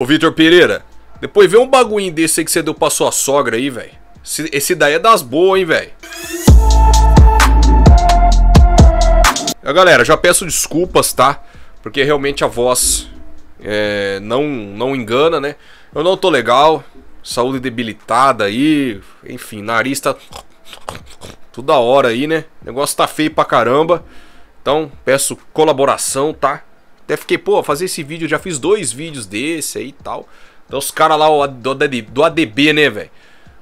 Ô Vitor Pereira, depois vê um bagulho desse aí que você deu pra sua sogra aí, velho. Esse, esse, daí é das boas, hein, velho. Galera, já peço desculpas, tá? Porque realmente a voz é, não, não engana, né? Eu não tô legal, saúde debilitada aí, enfim, nariz tá da hora aí, né? O negócio tá feio pra caramba. Então, peço colaboração, tá? Até fiquei, pô, fazer esse vídeo, já fiz dois vídeos desse aí e tal. Então os caras lá do, do ADB, né, velho?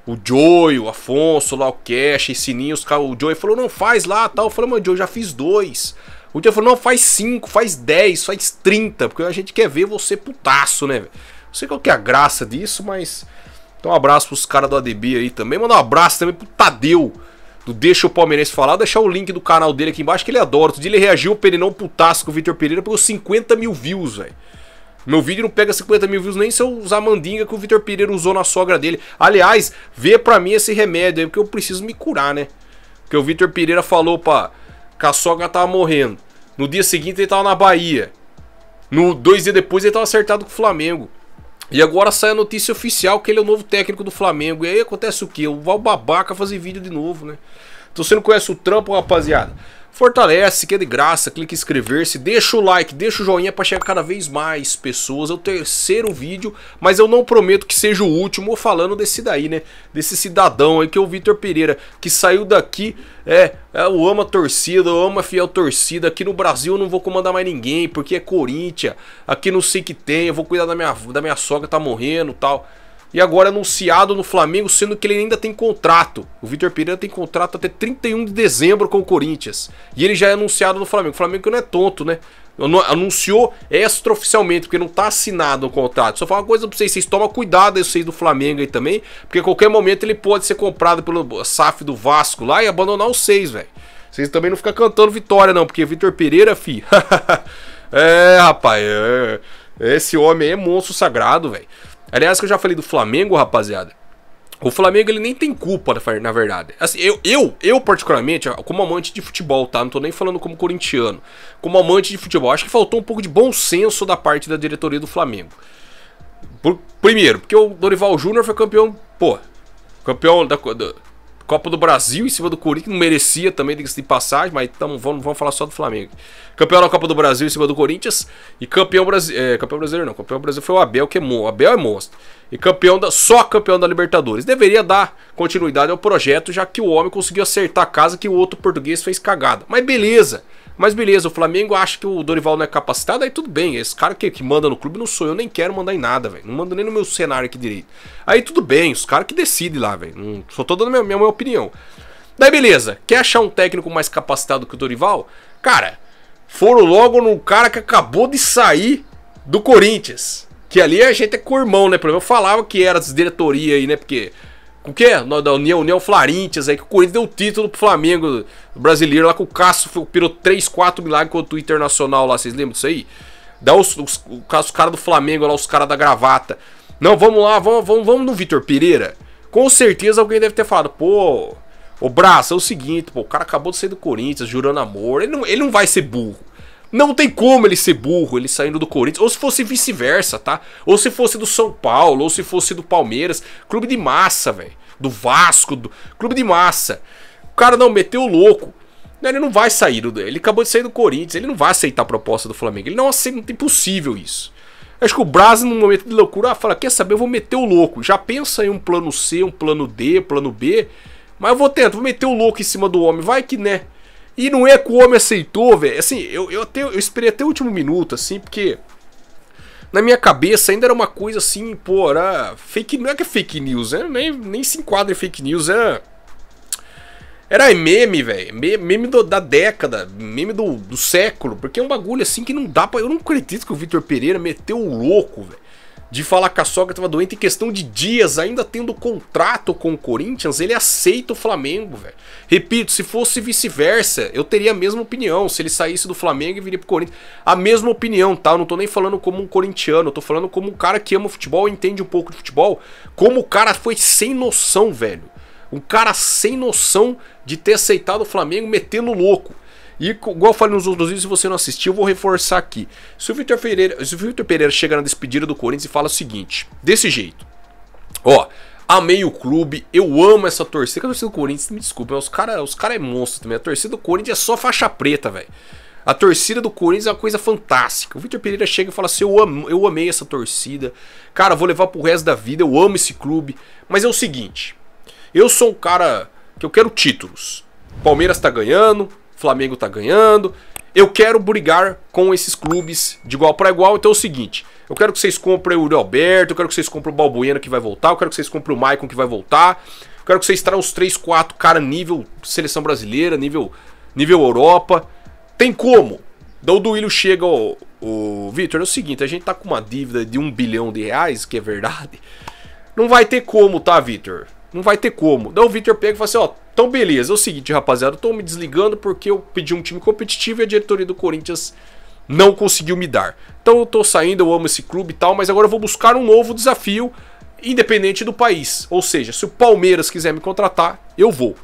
O Joey, o Afonso, lá o Cash, esse os caras, o Joey falou, não, faz lá tal. Eu falei, mano, Joey, já fiz dois. O Joey falou, não, faz cinco, faz dez, faz trinta, porque a gente quer ver você putaço, né, velho? Não sei qual que é a graça disso, mas... Então um abraço pros caras do ADB aí também. Manda um abraço também pro Tadeu do Deixa o Palmeirense Falar, deixar o link do canal dele aqui embaixo, que ele adora. Outro dia ele reagiu o Pereirão putasso com o Vitor Pereira, pegou 50 mil views, velho. Meu vídeo não pega 50 mil views nem se eu usar a mandinga que o Vitor Pereira usou na sogra dele. Aliás, vê pra mim esse remédio aí, porque eu preciso me curar, né? Porque o Vitor Pereira falou pra, que a sogra tava morrendo. No dia seguinte ele tava na Bahia. No dois dias depois ele tava acertado com o Flamengo. E agora sai a notícia oficial que ele é o novo técnico do Flamengo. E aí acontece o quê? O Val Babaca fazer vídeo de novo, né? Então você não conhece o trampo, rapaziada? Fortalece, que é de graça, clique em inscrever-se, deixa o like, deixa o joinha para chegar cada vez mais pessoas. É o terceiro vídeo, mas eu não prometo que seja o último, falando desse daí, né? Desse cidadão aí que é o Vitor Pereira, que saiu daqui, é, é, eu amo a torcida, eu amo a fiel torcida. Aqui no Brasil eu não vou comandar mais ninguém, porque é Corinthians, aqui não sei que tem, eu vou cuidar da minha, da minha sogra, tá morrendo tal e agora anunciado no Flamengo, sendo que ele ainda tem contrato. O Vitor Pereira tem contrato até 31 de dezembro com o Corinthians. E ele já é anunciado no Flamengo. O Flamengo não é tonto, né? Anunciou extraoficialmente, porque não tá assinado o contrato. Só falar uma coisa pra vocês: vocês tomam cuidado aí, vocês do Flamengo aí também, porque a qualquer momento ele pode ser comprado pelo SAF do Vasco lá e abandonar os seis, velho. Vocês também não ficam cantando vitória, não, porque Vitor Pereira, fi. é, rapaz, é, esse homem aí é monstro sagrado, velho. Aliás, que eu já falei do Flamengo, rapaziada. O Flamengo ele nem tem culpa, na verdade. Assim, eu, eu, eu particularmente, como amante de futebol, tá? Não tô nem falando como corintiano. Como amante de futebol, acho que faltou um pouco de bom senso da parte da diretoria do Flamengo. Por, primeiro, porque o Dorival Júnior foi campeão, pô, campeão da, da Copa do Brasil em cima do Corinthians, não merecia também, diga-se de passagem, mas tamo, vamos, vamos falar só do Flamengo. Campeão da Copa do Brasil em cima do Corinthians e campeão brasileiro, é, campeão brasileiro não, campeão brasileiro foi o Abel, que é monstro, Abel é monstro. E campeão da, só campeão da Libertadores. Deveria dar continuidade ao projeto, já que o homem conseguiu acertar a casa que o outro português fez cagada. Mas beleza. Mas beleza, o Flamengo acha que o Dorival não é capacitado, aí tudo bem. Esse cara que, que manda no clube não sou eu, nem quero mandar em nada, velho. Não mando nem no meu cenário aqui direito. Aí tudo bem, os caras que decidem lá, velho. Só tô dando minha, minha, minha opinião. Daí beleza, quer achar um técnico mais capacitado que o Dorival? Cara, foram logo no cara que acabou de sair do Corinthians. Que ali a gente é cormão, né? irmão, né? eu falava que era desdiretoria aí, né? Porque o que? Da União, União Flarintes aí, que o Corinthians deu o título pro Flamengo brasileiro lá com o Cássio, pirou 3, 4 milagres contra o Internacional lá, vocês lembram disso aí? Dá os, os, os caras do Flamengo lá, os caras da gravata. Não, vamos lá, vamos, vamos, vamos no Vitor Pereira. Com certeza alguém deve ter falado, pô, o Braço é o seguinte, pô, o cara acabou de sair do Corinthians, jurando amor. Ele não, ele não vai ser burro. Não tem como ele ser burro, ele saindo do Corinthians, ou se fosse vice-versa, tá? Ou se fosse do São Paulo, ou se fosse do Palmeiras, clube de massa, velho, do Vasco, do clube de massa. O cara não meteu o louco. Ele não vai sair, ele acabou de sair do Corinthians, ele não vai aceitar a proposta do Flamengo. Ele não aceita, não tem possível isso. Acho que o Braz, num momento de loucura, fala: quer saber, eu vou meter o louco. Já pensa em um plano C, um plano D, plano B. Mas eu vou tentar, vou meter o louco em cima do homem. Vai que né. E não é que o homem aceitou, velho. Assim, eu, eu, até, eu esperei até o último minuto, assim, porque na minha cabeça ainda era uma coisa assim, pô, era fake Não é que é fake news, né? Nem, nem se enquadra em fake news, era. É, era meme, velho. Meme do, da década, meme do, do século. Porque é um bagulho assim que não dá pra. Eu não acredito que o Vitor Pereira meteu o louco, velho de falar que a sogra estava doente em questão de dias, ainda tendo contrato com o Corinthians, ele aceita o Flamengo, velho. Repito, se fosse vice-versa, eu teria a mesma opinião. Se ele saísse do Flamengo e viria pro Corinthians, a mesma opinião, tá? Eu não tô nem falando como um corintiano, eu tô falando como um cara que ama futebol, entende um pouco de futebol, como o cara foi sem noção, velho. Um cara sem noção de ter aceitado o Flamengo metendo louco. E igual eu falei nos outros vídeos, se você não assistiu, eu vou reforçar aqui. Se o Vitor Pereira, Victor Pereira chega na despedida do Corinthians e fala o seguinte, desse jeito. Ó, amei o clube, eu amo essa torcida. A torcida do Corinthians, me desculpa, os caras os cara é monstro também. A torcida do Corinthians é só faixa preta, velho. A torcida do Corinthians é uma coisa fantástica. O Vitor Pereira chega e fala assim: eu, amo, eu amei essa torcida. Cara, vou levar pro resto da vida, eu amo esse clube. Mas é o seguinte: eu sou um cara que eu quero títulos. Palmeiras tá ganhando, Flamengo está ganhando. Eu quero brigar com esses clubes de igual para igual, então é o seguinte, eu quero que vocês comprem o Uri Alberto, eu quero que vocês comprem o Balbuena que vai voltar, eu quero que vocês comprem o Maicon que vai voltar, eu quero que vocês tragam os 3, 4 cara nível seleção brasileira, nível nível Europa. Tem como? Então o Duílio chega, o, o Vitor, é o seguinte, a gente tá com uma dívida de um bilhão de reais, que é verdade. Não vai ter como, tá, Vitor? Não vai ter como. Daí o Vitor pega e fala assim, ó, então, beleza, é o seguinte, rapaziada, eu tô me desligando porque eu pedi um time competitivo e a diretoria do Corinthians não conseguiu me dar. Então eu tô saindo, eu amo esse clube e tal, mas agora eu vou buscar um novo desafio independente do país. Ou seja, se o Palmeiras quiser me contratar, eu vou.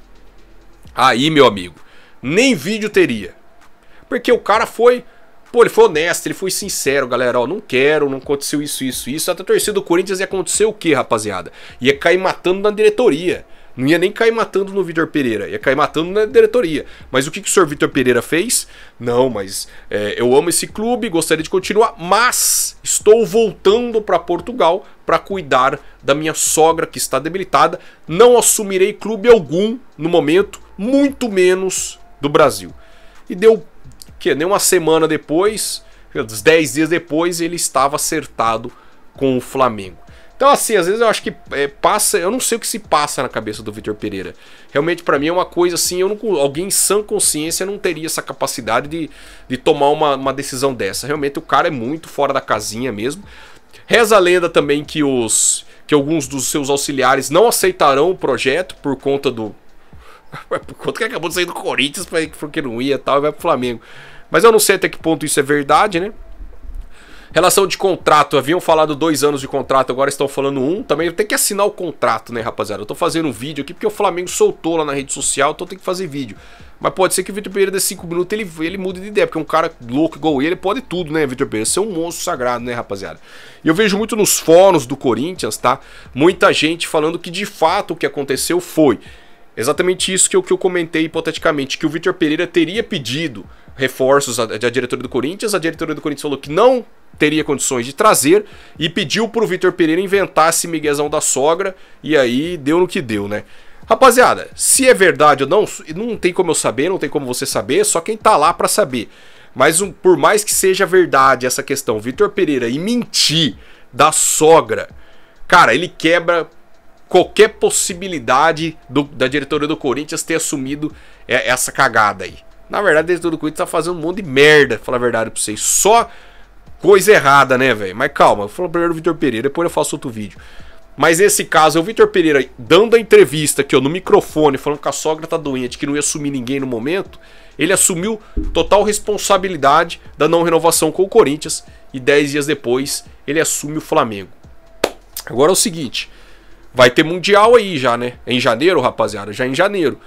Aí, meu amigo, nem vídeo teria. Porque o cara foi, pô, ele foi honesto, ele foi sincero, galera, ó, não quero, não aconteceu isso, isso, isso. Até a torcida do Corinthians ia acontecer o quê, rapaziada? Ia cair matando na diretoria. Não ia nem cair matando no Vitor Pereira, ia cair matando na diretoria. Mas o que, que o senhor Vitor Pereira fez? Não, mas é, eu amo esse clube, gostaria de continuar, mas estou voltando para Portugal para cuidar da minha sogra que está debilitada. Não assumirei clube algum no momento, muito menos do Brasil. E deu que nem uma semana depois, uns 10 dias depois, ele estava acertado com o Flamengo. Então, assim, às vezes eu acho que é, passa. Eu não sei o que se passa na cabeça do Vitor Pereira. Realmente, para mim, é uma coisa assim. Eu não, alguém em sã consciência não teria essa capacidade de, de tomar uma, uma decisão dessa. Realmente, o cara é muito fora da casinha mesmo. Reza a lenda também que os que alguns dos seus auxiliares não aceitarão o projeto por conta do por conta que acabou de sair do Corinthians porque não ia tal e vai pro Flamengo. Mas eu não sei até que ponto isso é verdade, né? Relação de contrato, haviam falado dois anos de contrato, agora estão falando um. Também tem que assinar o contrato, né, rapaziada? Eu tô fazendo um vídeo aqui porque o Flamengo soltou lá na rede social, então tem que fazer vídeo. Mas pode ser que o Vitor Pereira de cinco minutos ele, ele mude de ideia, porque um cara louco igual ele pode tudo, né, Vitor Pereira? Ser é um monstro sagrado, né, rapaziada? E eu vejo muito nos fóruns do Corinthians, tá? Muita gente falando que de fato o que aconteceu foi exatamente isso que eu, que eu comentei hipoteticamente, que o Vitor Pereira teria pedido reforços da diretoria do Corinthians. A diretoria do Corinthians falou que não teria condições de trazer e pediu pro Vitor Pereira inventar esse miguezão da sogra e aí deu no que deu, né? Rapaziada, se é verdade ou não, não tem como eu saber, não tem como você saber, só quem tá lá para saber. Mas um, por mais que seja verdade essa questão, Vitor Pereira e mentir da sogra, cara, ele quebra qualquer possibilidade do, da diretoria do Corinthians ter assumido é, essa cagada aí. Na verdade, esse Dudu Cuido tá fazendo um monte de merda, falar a verdade pra vocês. Só coisa errada, né, velho? Mas calma, eu falo primeiro o Vitor Pereira, depois eu faço outro vídeo. Mas esse caso, é o Vitor Pereira dando a entrevista aqui, ó, no microfone, falando que a sogra tá doente, que não ia assumir ninguém no momento, ele assumiu total responsabilidade da não renovação com o Corinthians e 10 dias depois ele assume o Flamengo. Agora é o seguinte, vai ter Mundial aí já, né? É em janeiro, rapaziada, já é em janeiro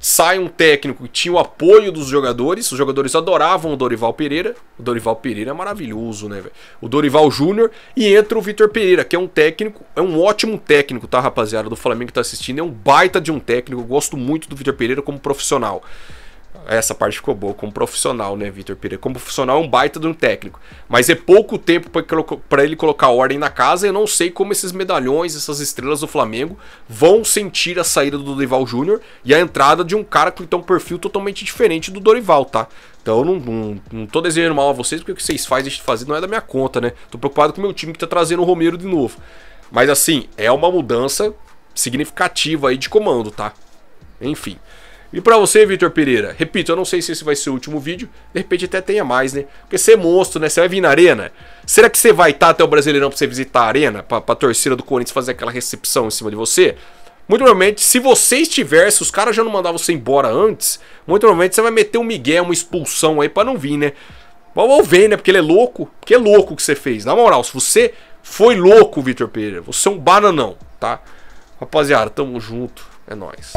sai um técnico que tinha o apoio dos jogadores, os jogadores adoravam o Dorival Pereira. O Dorival Pereira é maravilhoso, né, velho? O Dorival Júnior e entra o Vitor Pereira, que é um técnico, é um ótimo técnico, tá, rapaziada, do Flamengo que tá assistindo, é um baita de um técnico. Eu gosto muito do Vitor Pereira como profissional essa parte ficou boa, como profissional, né, Vitor Pereira? Como profissional é um baita de um técnico. Mas é pouco tempo para ele colocar ordem na casa. Eu não sei como esses medalhões, essas estrelas do Flamengo vão sentir a saída do Dorival Júnior e a entrada de um cara que tem então, um perfil totalmente diferente do Dorival, tá? Então não, não, não tô desejando mal a vocês, porque o que vocês fazem, de fazer, não é da minha conta, né? Tô preocupado com o meu time que tá trazendo o Romero de novo. Mas assim, é uma mudança significativa aí de comando, tá? Enfim. E para você, Vitor Pereira, repito, eu não sei se esse vai ser o último vídeo, de repente até tenha mais, né? Porque você é monstro, né? Você vai vir na arena. Será que você vai estar tá até o Brasileirão pra você visitar a arena, pra, pra torcida do Corinthians fazer aquela recepção em cima de você? Muito provavelmente, se você estiver, se os caras já não mandavam você embora antes, muito provavelmente você vai meter um migué, uma expulsão aí pra não vir, né? Vou ver, né? Porque ele é louco. Porque é louco o que você fez. Na moral, se você foi louco, Vitor Pereira, você é um bananão, tá? Rapaziada, tamo junto. É nóis.